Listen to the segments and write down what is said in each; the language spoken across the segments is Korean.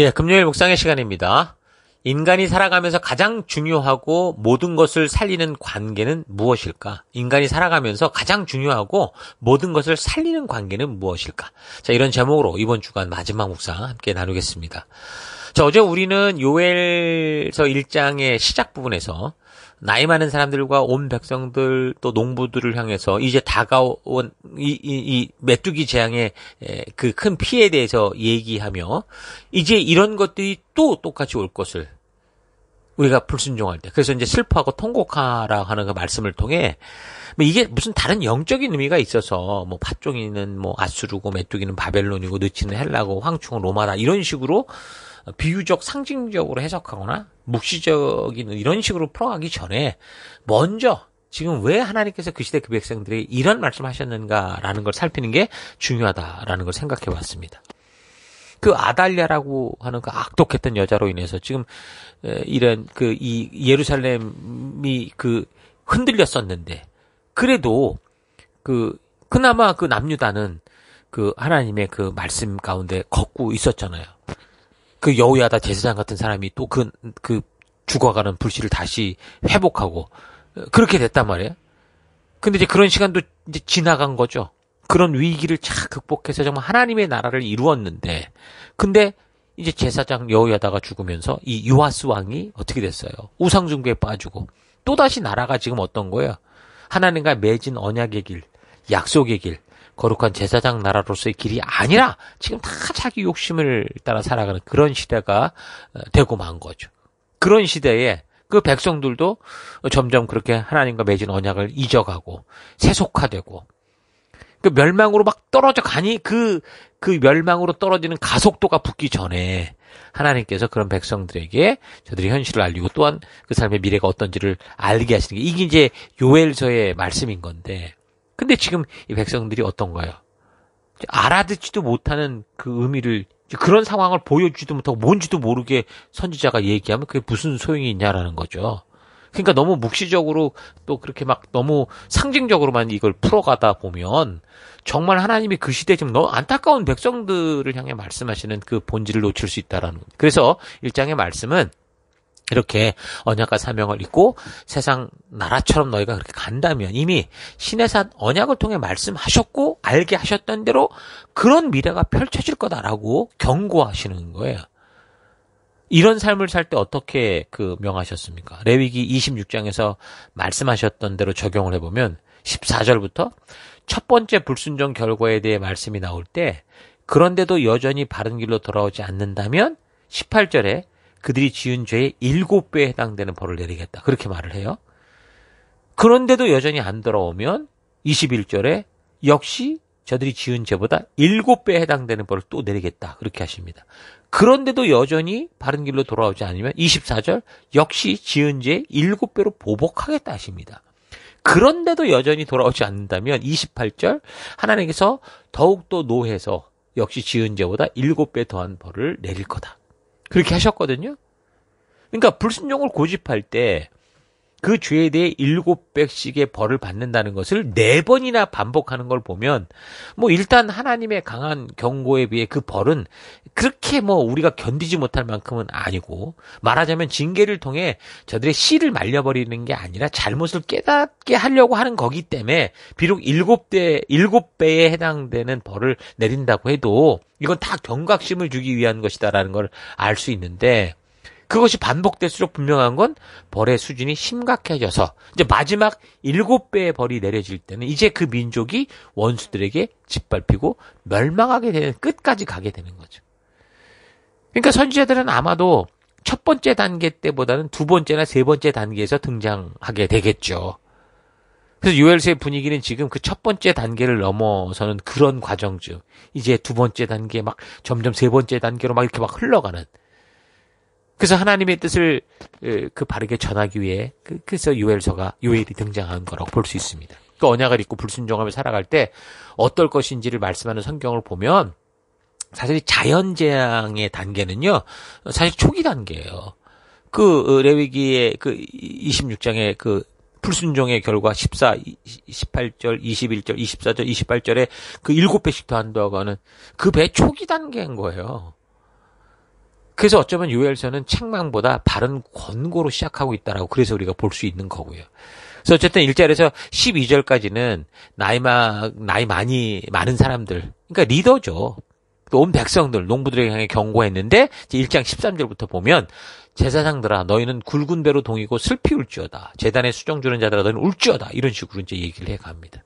예, 금요일 묵상의 시간입니다. 인간이 살아가면서 가장 중요하고 모든 것을 살리는 관계는 무엇일까? 인간이 살아가면서 가장 중요하고 모든 것을 살리는 관계는 무엇일까? 자, 이런 제목으로 이번 주간 마지막 묵상 함께 나누겠습니다. 자, 어제 우리는 요엘서 1장의 시작 부분에서 나이 많은 사람들과 온 백성들 또 농부들을 향해서 이제 다가온 이, 이, 이 메뚜기 재앙의 그 큰 피해에 대해서 얘기하며 이제 이런 것들이 또 똑같이 올 것을 우리가 불순종할 때 그래서 이제 슬퍼하고 통곡하라 하는 그 말씀을 통해 뭐 이게 무슨 다른 영적인 의미가 있어서 뭐 팥종이는 뭐 아수르고 메뚜기는 바벨론이고 느치는 헬라고 황충은 로마다 이런 식으로 비유적 상징적으로 해석하거나 묵시적인 이런 식으로 풀어가기 전에 먼저 지금 왜 하나님께서 그 시대 그 백성들이 이런 말씀하셨는가라는 걸 살피는 게 중요하다라는 걸 생각해 봤습니다. 그 아달리아라고 하는 그 악독했던 여자로 인해서 지금 이런 그 이 예루살렘이 그 흔들렸었는데 그래도 그 그나마 그 남유다는 그 하나님의 그 말씀 가운데 걷고 있었잖아요. 그 여우야다 제사장 같은 사람이 또 그, 그 죽어가는 불씨를 다시 회복하고, 그렇게 됐단 말이에요. 근데 이제 그런 시간도 이제 지나간 거죠. 그런 위기를 잘 극복해서 정말 하나님의 나라를 이루었는데, 근데 이제 제사장 여우야다가 죽으면서 이 유하스 왕이 어떻게 됐어요? 우상중계에 빠지고, 또다시 나라가 지금 어떤 거예요? 하나님과 맺은 언약의 길, 약속의 길, 거룩한 제사장 나라로서의 길이 아니라 지금 다 자기 욕심을 따라 살아가는 그런 시대가 어, 되고 만 거죠. 그런 시대에 그 백성들도 점점 그렇게 하나님과 맺은 언약을 잊어가고 세속화되고 그 멸망으로 막 떨어져 가니 그, 그 멸망으로 떨어지는 가속도가 붙기 전에 하나님께서 그런 백성들에게 저들의 현실을 알리고 또한 그 삶의 미래가 어떤지를 알게 하시는 게 이게 이제 요엘서의 말씀인 건데 근데 지금 이 백성들이 어떤 가요 알아듣지도 못하는 그 의미를 그런 상황을 보여주지도 못하고 뭔지도 모르게 선지자가 얘기하면 그게 무슨 소용이 있냐라는 거죠. 그러니까 너무 묵시적으로 또 그렇게 막 너무 상징적으로만 이걸 풀어가다 보면 정말 하나님이 그 시대에 지금 너무 안타까운 백성들을 향해 말씀하시는 그 본질을 놓칠 수 있다라는. 그래서 일장의 말씀은 이렇게 언약과 사명을 잊고 세상 나라처럼 너희가 그렇게 간다면 이미 신의 산 언약을 통해 말씀하셨고 알게 하셨던 대로 그런 미래가 펼쳐질 거다라고 경고하시는 거예요. 이런 삶을 살 때 어떻게 그 명하셨습니까? 레위기 26장에서 말씀하셨던 대로 적용을 해보면 14절부터 첫 번째 불순종 결과에 대해 말씀이 나올 때 그런데도 여전히 바른 길로 돌아오지 않는다면 18절에 그들이 지은 죄의 일곱 배에 해당되는 벌을 내리겠다. 그렇게 말을 해요. 그런데도 여전히 안 돌아오면 21절에 역시 저들이 지은 죄보다 일곱 배에 해당되는 벌을 또 내리겠다. 그렇게 하십니다. 그런데도 여전히 바른 길로 돌아오지 않으면 24절 역시 지은 죄 일곱 배로 보복하겠다 하십니다. 그런데도 여전히 돌아오지 않는다면 28절 하나님께서 더욱더 노해서 역시 지은 죄보다 일곱 배 더한 벌을 내릴 거다. 그렇게 하셨거든요. 그러니까 불순종을 고집할 때그 죄에 대해 일곱 백씩의 벌을 받는다는 것을 네 번이나 반복하는 걸 보면 뭐 일단 하나님의 강한 경고에 비해 그 벌은 그렇게 뭐 우리가 견디지 못할 만큼은 아니고 말하자면 징계를 통해 저들의 씨를 말려버리는 게 아니라 잘못을 깨닫게 하려고 하는 거기 때문에 비록 일곱 대 일곱 배에 해당되는 벌을 내린다고 해도 이건 다 경각심을 주기 위한 것이다라는 걸 알 수 있는데 그것이 반복될수록 분명한 건 벌의 수준이 심각해져서 이제 마지막 일곱 배의 벌이 내려질 때는 이제 그 민족이 원수들에게 짓밟히고 멸망하게 되는 끝까지 가게 되는 거죠. 그러니까 선지자들은 아마도 첫 번째 단계 때보다는 두 번째나 세 번째 단계에서 등장하게 되겠죠. 그래서 유엘서의 분위기는 지금 그 첫 번째 단계를 넘어서는 그런 과정 중 이제 두 번째 단계 막 점점 세 번째 단계로 막 이렇게 막 흘러가는 그래서 하나님의 뜻을 그 바르게 전하기 위해 그, 그래서 유엘서가 요엘이 등장한 거라고 볼 수 있습니다. 그 언약을 잊고 불순종하며 살아갈 때 어떨 것인지를 말씀하는 성경을 보면 사실 자연 재앙의 단계는요 사실 초기 단계예요. 그 어, 레위기의 그 26장의 그 불순종의 결과 14, 18절, 21절, 24절, 28절에 그 일곱 배씩 더한다고 하는 그 배 초기 단계인 거예요. 그래서 어쩌면 요엘서는 책망보다 바른 권고로 시작하고 있다라고 그래서 우리가 볼 수 있는 거고요. 그래서 어쨌든 일절에서 12절까지는 나이 막 나이 많이 많은 사람들, 그러니까 리더죠. 온 백성들, 농부들에게 향해 경고했는데 이제 1장 13절부터 보면 제사장들아 너희는 굵은 배로 동이고 슬피 울지어다. 재단에 수정 주는 자들아 너희는 울지어다. 이런 식으로 이제 얘기를 해 갑니다.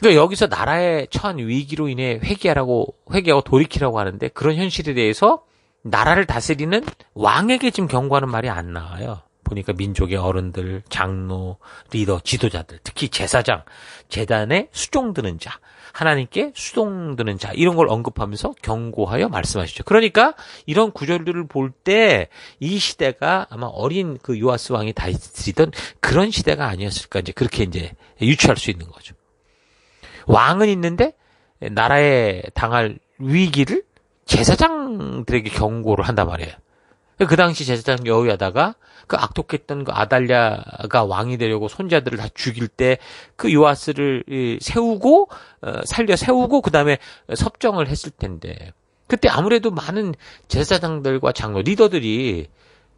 그러니까 여기서 나라의 처한 위기로 인해 회개하라고 회개하고 돌이키라고 하는데 그런 현실에 대해서 나라를 다스리는 왕에게 지금 경고하는 말이 안 나와요. 보니까 민족의 어른들, 장로, 리더, 지도자들, 특히 제사장, 재단에 수종드는 자, 하나님께 수종드는 자 이런 걸 언급하면서 경고하여 말씀하시죠. 그러니까 이런 구절들을 볼 때 이 시대가 아마 어린 그 요아스 왕이 다스리던 그런 시대가 아니었을까 이제 그렇게 이제 유추할 수 있는 거죠. 왕은 있는데 나라에 당할 위기를 제사장들에게 경고를 한단 말이에요. 그 당시 제사장 여우야다가 그 악독했던 그 아달랴가 왕이 되려고 손자들을 다 죽일 때 그 요아스를 세우고 어, 살려 세우고 그 다음에 섭정을 했을 텐데 그때 아무래도 많은 제사장들과 장로 리더들이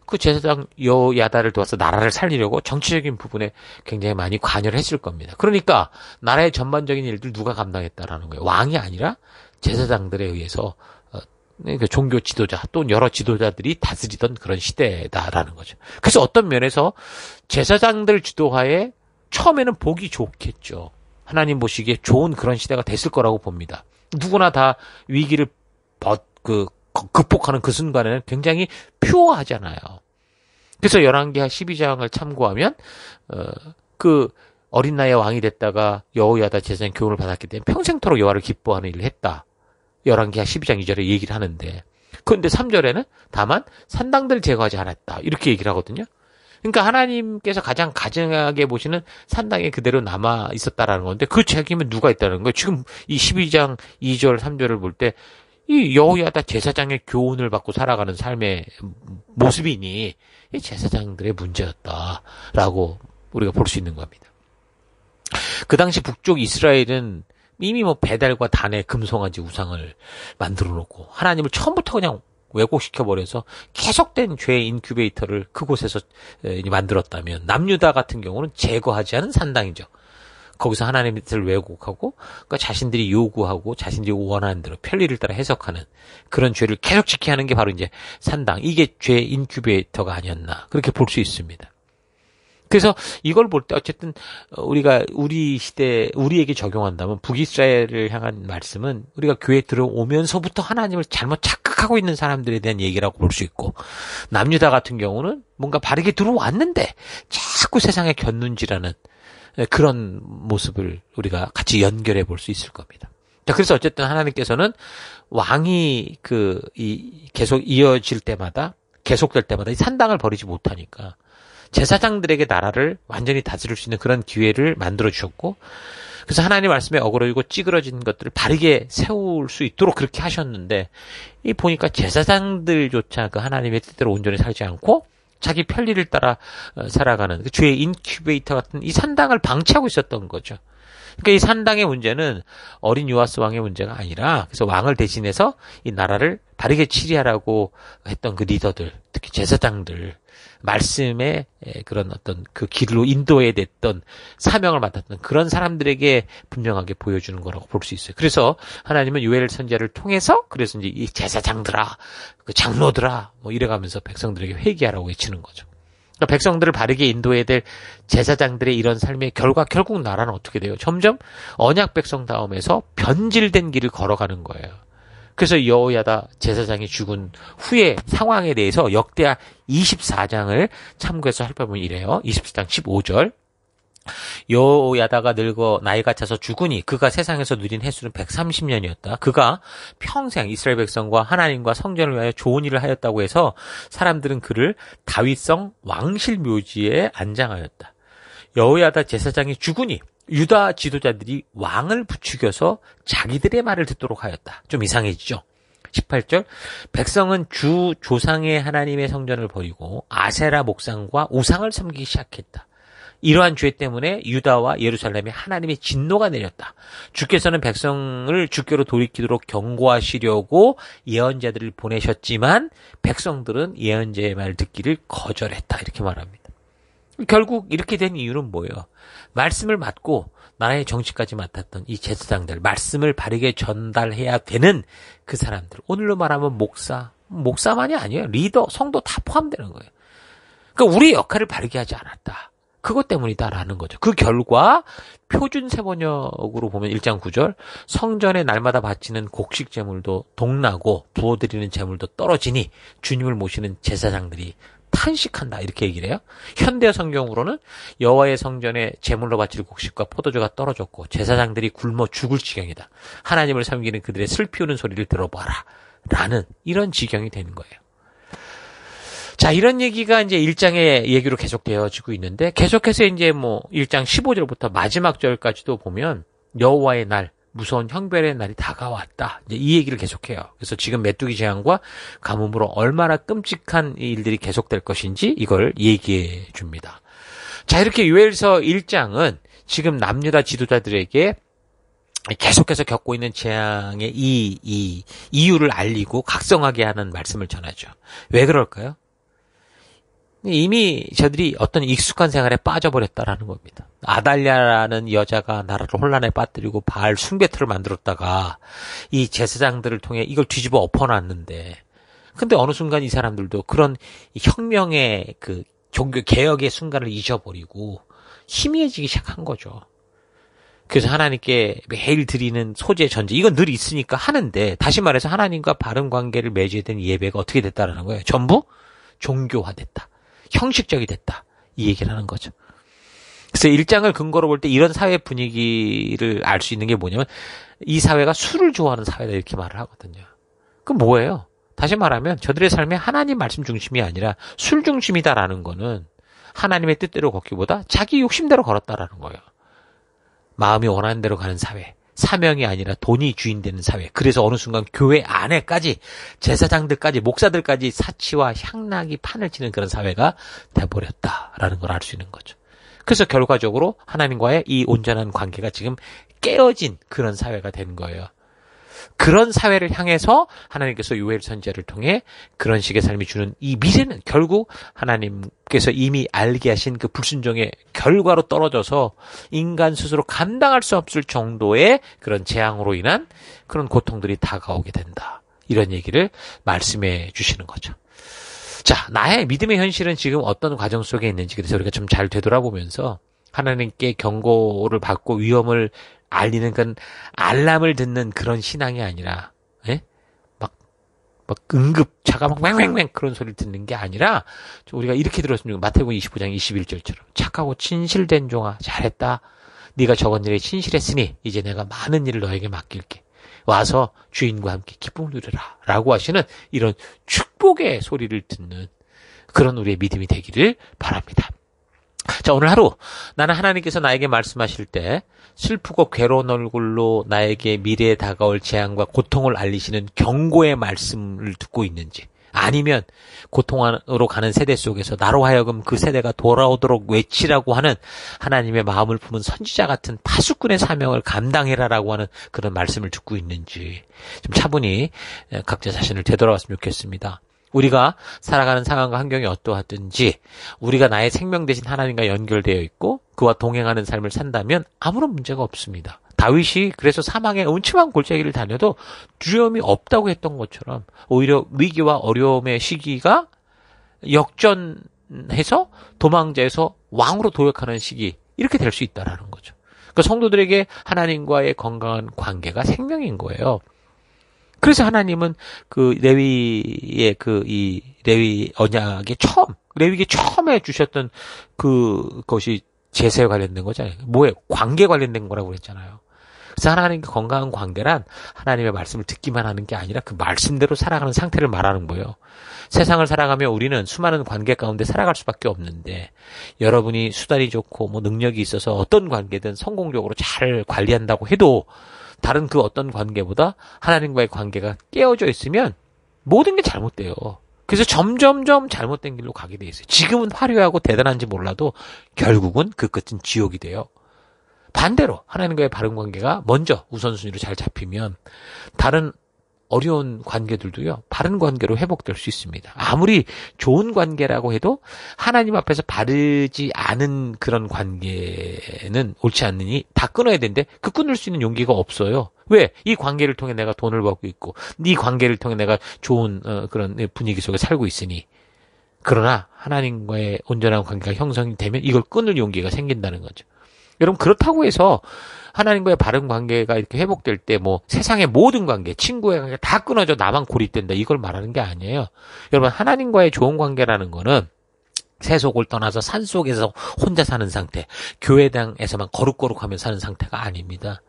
그 제사장 여야다를 도와서 나라를 살리려고 정치적인 부분에 굉장히 많이 관여를 했을 겁니다. 그러니까 나라의 전반적인 일들 누가 감당했다라는 거예요. 왕이 아니라 제사장들에 의해서 어, 네, 그 종교 지도자 또는 여러 지도자들이 다스리던 그런 시대다라는 거죠. 그래서 어떤 면에서 제사장들 주도하에 처음에는 보기 좋겠죠. 하나님 보시기에 좋은 그런 시대가 됐을 거라고 봅니다. 누구나 다 위기를 벗, 그, 그, 극복하는 그 순간에는 굉장히 퓨어하잖아요. 그래서 열1기하 12장을 참고하면 어, 그 어린 나이에 왕이 됐다가 여호야다 제사장 교훈을 받았기 때문에 평생토록 여호와를 기뻐하는 일을 했다. 열1기하 12장 2절에 얘기를 하는데 그런데 3절에는 다만 산당들을 제거하지 않았다. 이렇게 얘기를 하거든요. 그러니까 하나님께서 가장 가정하게 보시는 산당에 그대로 남아 있었다라는 건데 그 책임은 누가 있다는 거예요? 지금 이 12장 2절 3절을 볼때 이 여호야다 제사장의 교훈을 받고 살아가는 삶의 모습이니 이 제사장들의 문제였다라고 우리가 볼 수 있는 겁니다. 그 당시 북쪽 이스라엘은 이미 뭐 배달과 단의 금송아지 우상을 만들어 놓고 하나님을 처음부터 그냥 왜곡시켜 버려서 계속된 죄의 인큐베이터를 그곳에서 만들었다면 남유다 같은 경우는 제거하지 않은 산당이죠. 거기서 하나님의 뜻을 왜곡하고 그러니까 자신들이 요구하고 자신들이 원하는 대로 편리를 따라 해석하는 그런 죄를 계속 지키하는 게 바로 이제 산당 이게 죄 인큐베이터가 아니었나 그렇게 볼 수 있습니다. 그래서 이걸 볼 때 어쨌든 어, 우리가 우리 시대 우리에게 적용한다면 북이스라엘을 향한 말씀은 우리가 교회 들어오면서부터 하나님을 잘못 착각하고 있는 사람들에 대한 얘기라고 볼 수 있고 남유다 같은 경우는 뭔가 바르게 들어왔는데 자꾸 세상에 곁눈질하는 네, 그런 모습을 우리가 같이 연결해 볼 수 있을 겁니다. 자, 그래서 어쨌든 하나님께서는 왕이 그, 이, 계속 이어질 때마다, 계속될 때마다 이 산당을 버리지 못하니까 제사장들에게 나라를 완전히 다스릴 수 있는 그런 기회를 만들어 주셨고, 그래서 하나님 말씀에 어그러지고 찌그러진 것들을 바르게 세울 수 있도록 그렇게 하셨는데, 이 보니까 제사장들조차 그 하나님의 뜻대로 온전히 살지 않고, 자기 편리를 따라 어, 살아가는 그 주의 인큐베이터 같은 이 산당을 방치하고 있었던 거죠. 그러니까 이 산당의 문제는 어린 유아스 왕의 문제가 아니라 그래서 왕을 대신해서 이 나라를 바르게 치리하라고 했던 그 리더들, 특히 제사장들 말씀의 예, 그런 어떤 그 길로 인도해 냈던 사명을 맡았던 그런 사람들에게 분명하게 보여주는 거라고 볼 수 있어요. 그래서 하나님은 요엘 선제를 통해서 그래서 이제 이 제사장들아, 그 장로들아 뭐 이래가면서 백성들에게 회개하라고 외치는 거죠. 그러니까 백성들을 바르게 인도해야 될 제사장들의 이런 삶의 결과 결국 나라는 어떻게 돼요? 점점 언약 백성 다음에서 변질된 길을 걸어가는 거예요. 그래서 여호야다 제사장이 죽은 후에 상황에 대해서 역대하 24장을 참고해서 살펴보면 이래요. 24장 15절. 여호야다가 늙어 나이가 차서 죽으니 그가 세상에서 누린 횟수는 130년이었다. 그가 평생 이스라엘 백성과 하나님과 성전을 위하여 좋은 일을 하였다고 해서 사람들은 그를 다윗성 왕실 묘지에 안장하였다. 여호야다 제사장이 죽으니 유다 지도자들이 왕을 부추겨서 자기들의 말을 듣도록 하였다. 좀 이상해지죠? 18절 백성은 주 조상의 하나님의 성전을 버리고 아세라 목상과 우상을 섬기기 시작했다. 이러한 죄 때문에 유다와 예루살렘에 하나님의 진노가 내렸다. 주께서는 백성을 주께로 돌이키도록 경고하시려고 예언자들을 보내셨지만 백성들은 예언자의 말 듣기를 거절했다. 이렇게 말합니다. 결국 이렇게 된 이유는 뭐예요? 말씀을 맡고 나라의 정치까지 맡았던 이 제사장들, 말씀을 바르게 전달해야 되는 그 사람들. 오늘로 말하면 목사, 목사만이 아니에요. 리더, 성도 다 포함되는 거예요. 그러니까 우리의 역할을 바르게 하지 않았다. 그것 때문이다라는 거죠. 그 결과 표준 세번역으로 보면 1장 9절 성전에 날마다 바치는 곡식 제물도 동나고 부어드리는 제물도 떨어지니 주님을 모시는 제사장들이 탄식한다 이렇게 얘기를 해요. 현대 성경으로는 여호와의 성전에 제물로 바칠 곡식과 포도주가 떨어졌고 제사장들이 굶어 죽을 지경이다. 하나님을 섬기는 그들의 슬피우는 소리를 들어봐라. 라는 이런 지경이 되는 거예요. 자, 이런 얘기가 이제 1장의 얘기로 계속 되어지고 있는데 계속해서 이제 뭐 1장 15절부터 마지막 절까지도 보면 여호와의 날 무서운 형별의 날이 다가왔다. 이제 이 얘기를 계속해요. 그래서 지금 메뚜기 재앙과 가뭄으로 얼마나 끔찍한 일들이 계속될 것인지 이걸 얘기해 줍니다. 자, 이렇게 요엘서 1장은 지금 남유다 지도자들에게 계속해서 겪고 있는 재앙의 이, 이, 이유를 알리고 각성하게 하는 말씀을 전하죠. 왜 그럴까요? 이미 저들이 어떤 익숙한 생활에 빠져버렸다라는 겁니다. 아달리아라는 여자가 나라를 혼란에 빠뜨리고 바알 숭배틀을 만들었다가 이 제사장들을 통해 이걸 뒤집어 엎어놨는데 근데 어느 순간 이 사람들도 그런 혁명의 그 종교 개혁의 순간을 잊어버리고 희미해지기 시작한 거죠. 그래서 하나님께 매일 드리는 소재 전제 이건 늘 있으니까 하는데 다시 말해서 하나님과 바른 관계를 맺어야 되는 예배가 어떻게 됐다라는 거예요. 전부 종교화됐다. 형식적이 됐다. 이 얘기를 하는 거죠. 그래서 일장을 근거로 볼 때 이런 사회 분위기를 알 수 있는 게 뭐냐면 이 사회가 술을 좋아하는 사회다 이렇게 말을 하거든요. 그 뭐예요? 다시 말하면 저들의 삶에 하나님 말씀 중심이 아니라 술 중심이다라는 거는 하나님의 뜻대로 걷기보다 자기 욕심대로 걸었다라는 거예요. 마음이 원하는 대로 가는 사회. 사명이 아니라 돈이 주인 되는 사회. 그래서 어느 순간 교회 안에까지 제사장들까지 목사들까지 사치와 향락이 판을 치는 그런 사회가 돼버렸다라는 걸 알 수 있는 거죠. 그래서 결과적으로 하나님과의 이 온전한 관계가 지금 깨어진 그런 사회가 된 거예요. 그런 사회를 향해서 하나님께서 요엘 선제를 통해 그런 식의 삶이 주는 이 미래는 결국 하나님께서 이미 알게 하신 그 불순종의 결과로 떨어져서 인간 스스로 감당할 수 없을 정도의 그런 재앙으로 인한 그런 고통들이 다가오게 된다. 이런 얘기를 말씀해 주시는 거죠. 자, 나의 믿음의 현실은 지금 어떤 과정 속에 있는지 그래서 우리가 좀 잘 되돌아보면서 하나님께 경고를 받고 위험을 알리는 건 알람을 듣는 그런 신앙이 아니라 예? 막, 막 응급 차가 막 맹맹맹 그런 소리를 듣는 게 아니라 우리가 이렇게 들었으면 마태복음 25장 21절처럼 착하고 진실된 종아 잘했다. 네가 적은 일에 진실했으니 이제 내가 많은 일을 너에게 맡길게. 와서 주인과 함께 기쁨을 누리라. 라고 하시는 이런 축복의 소리를 듣는 그런 우리의 믿음이 되기를 바랍니다. 자, 오늘 하루 나는 하나님께서 나에게 말씀하실 때 슬프고 괴로운 얼굴로 나에게 미래에 다가올 재앙과 고통을 알리시는 경고의 말씀을 듣고 있는지 아니면 고통으로 가는 세대 속에서 나로 하여금 그 세대가 돌아오도록 외치라고 하는 하나님의 마음을 품은 선지자 같은 파수꾼의 사명을 감당해라라고 하는 그런 말씀을 듣고 있는지 좀 차분히 각자 자신을 되돌아왔으면 좋겠습니다. 우리가 살아가는 상황과 환경이 어떠하든지 우리가 나의 생명 대신 하나님과 연결되어 있고 그와 동행하는 삶을 산다면 아무런 문제가 없습니다. 다윗이 그래서 사망의 음침한 골짜기를 다녀도 두려움이 없다고 했던 것처럼 오히려 위기와 어려움의 시기가 역전해서 도망자에서 왕으로 도약하는 시기 이렇게 될 수 있다라는 거죠. 그 성도들에게 하나님과의 건강한 관계가 생명인 거예요. 그래서 하나님은 그 레위의 그 이 레위 언약의 처음 레위기 처음에 주셨던 그 것이 제세에 관련된 거잖아요. 뭐에 관계 관련된 거라고 그랬잖아요. 그래 하나님과 건강한 관계란 하나님의 말씀을 듣기만 하는 게 아니라 그 말씀대로 살아가는 상태를 말하는 거예요. 세상을 살아가며 우리는 수많은 관계 가운데 살아갈 수밖에 없는데 여러분이 수단이 좋고 뭐 능력이 있어서 어떤 관계든 성공적으로 잘 관리한다고 해도 다른 그 어떤 관계보다 하나님과의 관계가 깨어져 있으면 모든 게 잘못돼요. 그래서 점점점 잘못된 길로 가게 돼 있어요. 지금은 화려하고 대단한지 몰라도 결국은 그 끝은 지옥이 돼요. 반대로 하나님과의 바른 관계가 먼저 우선순위로 잘 잡히면 다른 어려운 관계들도요, 바른 관계로 회복될 수 있습니다. 아무리 좋은 관계라고 해도 하나님 앞에서 바르지 않은 그런 관계는 옳지 않느니 다 끊어야 되는데 그 끊을 수 있는 용기가 없어요. 왜? 이 관계를 통해 내가 돈을 벌고 있고, 이 관계를 통해 내가 좋은 어, 그런 분위기 속에 살고 있으니. 그러나 하나님과의 온전한 관계가 형성이 되면 이걸 끊을 용기가 생긴다는 거죠. 여러분 그렇다고 해서 하나님과의 바른 관계가 이렇게 회복될 때 뭐 세상의 모든 관계, 친구의 관계 다 끊어져 나만 고립된다 이걸 말하는 게 아니에요. 여러분 하나님과의 좋은 관계라는 거는 세속을 떠나서 산 속에서 혼자 사는 상태, 교회당에서만 거룩거룩하며 사는 상태가 아닙니다.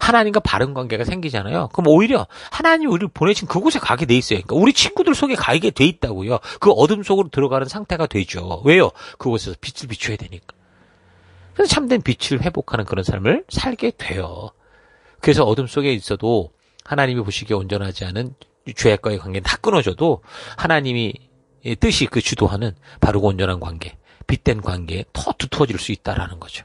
하나님과 바른 관계가 생기잖아요. 그럼 오히려 하나님 우리를 보내신 그곳에 가게 돼 있어요. 그러니까 우리 친구들 속에 가게 돼 있다고요. 그 어둠 속으로 들어가는 상태가 되죠. 왜요? 그곳에서 빛을 비춰야 되니까. 그래서 참된 빛을 회복하는 그런 삶을 살게 돼요. 그래서 어둠 속에 있어도 하나님이 보시기에 온전하지 않은 죄악과의 관계는 다 끊어져도 하나님이 뜻이 그 주도하는 바르고 그 온전한 관계, 빛된 관계에 더 두터워질 수 있다라는 거죠.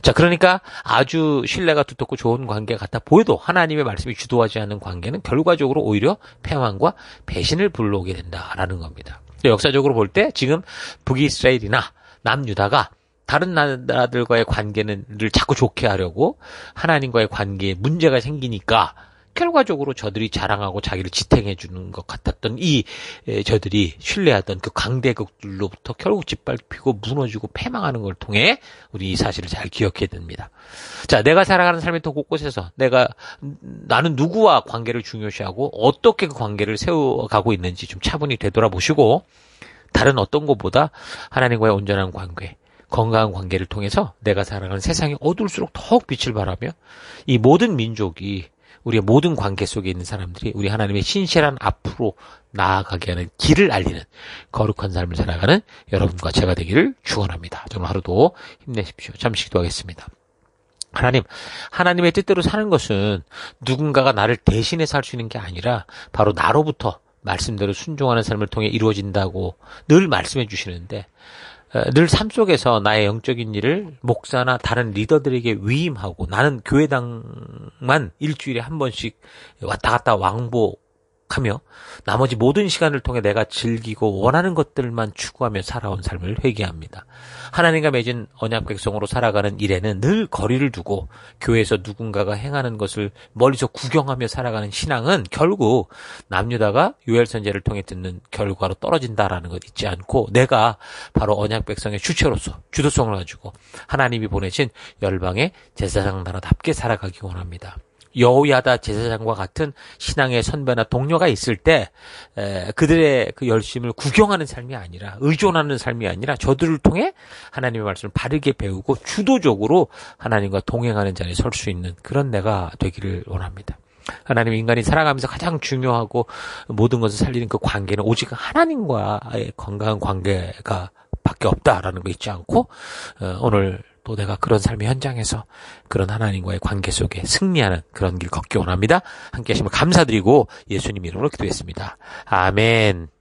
자, 그러니까 아주 신뢰가 두텁고 좋은 관계 같아 보여도 하나님의 말씀이 주도하지 않는 관계는 결과적으로 오히려 패망과 배신을 불러오게 된다라는 겁니다. 역사적으로 볼 때 지금 북이스라엘이나 남유다가 다른 나라들과의 관계는 늘 자꾸 좋게 하려고 하나님과의 관계에 문제가 생기니까 결과적으로 저들이 자랑하고 자기를 지탱해 주는 것 같았던 이 저들이 신뢰하던 그 강대국들로부터 결국 짓밟히고 무너지고 패망하는 걸 통해 우리 이 사실을 잘 기억해야 됩니다. 자, 내가 살아가는 삶의 또 곳곳에서 내가 나는 누구와 관계를 중요시하고 어떻게 그 관계를 세워가고 있는지 좀 차분히 되돌아보시고 다른 어떤 것보다 하나님과의 온전한 관계, 건강한 관계를 통해서 내가 살아가는 세상이 어두울수록 더욱 빛을 발하며 이 모든 민족이 우리의 모든 관계 속에 있는 사람들이 우리 하나님의 신실한 앞으로 나아가게 하는 길을 알리는 거룩한 삶을 살아가는 여러분과 제가 되기를 축원합니다. 정말 하루도 힘내십시오. 잠시 기도하겠습니다. 하나님, 하나님의 뜻대로 사는 것은 누군가가 나를 대신해 살수 있는 게 아니라 바로 나로부터 말씀대로 순종하는 삶을 통해 이루어진다고 늘 말씀해 주시는데 어, 늘삶 속에서 나의 영적인 일을 목사나 다른 리더들에게 위임하고 나는 교회당만 일주일에 한 번씩 왔다 갔다 왕복 하며 나머지 모든 시간을 통해 내가 즐기고 원하는 것들만 추구하며 살아온 삶을 회개합니다. 하나님과 맺은 언약 백성으로 살아가는 일에는 늘 거리를 두고 교회에서 누군가가 행하는 것을 멀리서 구경하며 살아가는 신앙은 결국 남유다가 요엘선제를 통해 듣는 결과로 떨어진다라는 것 잊지 않고 내가 바로 언약 백성의 주체로서 주도성을 가지고 하나님이 보내신 열방의 제사장 나라답게 살아가기 원합니다. 여우야다 제사장과 같은 신앙의 선배나 동료가 있을 때 에, 그들의 그 열심을 구경하는 삶이 아니라 의존하는 삶이 아니라 저들을 통해 하나님의 말씀을 바르게 배우고 주도적으로 하나님과 동행하는 자리에 설 수 있는 그런 내가 되기를 원합니다. 하나님 인간이 살아가면서 가장 중요하고 모든 것을 살리는 그 관계는 오직 하나님과의 건강한 관계가 밖에 없다라는 거 잊지 않고 어, 오늘 또 내가 그런 삶의 현장에서 그런 하나님과의 관계 속에 승리하는 그런 길 걷기 원합니다. 함께 하시면 감사드리고 예수님 이름으로 기도했습니다. 아멘.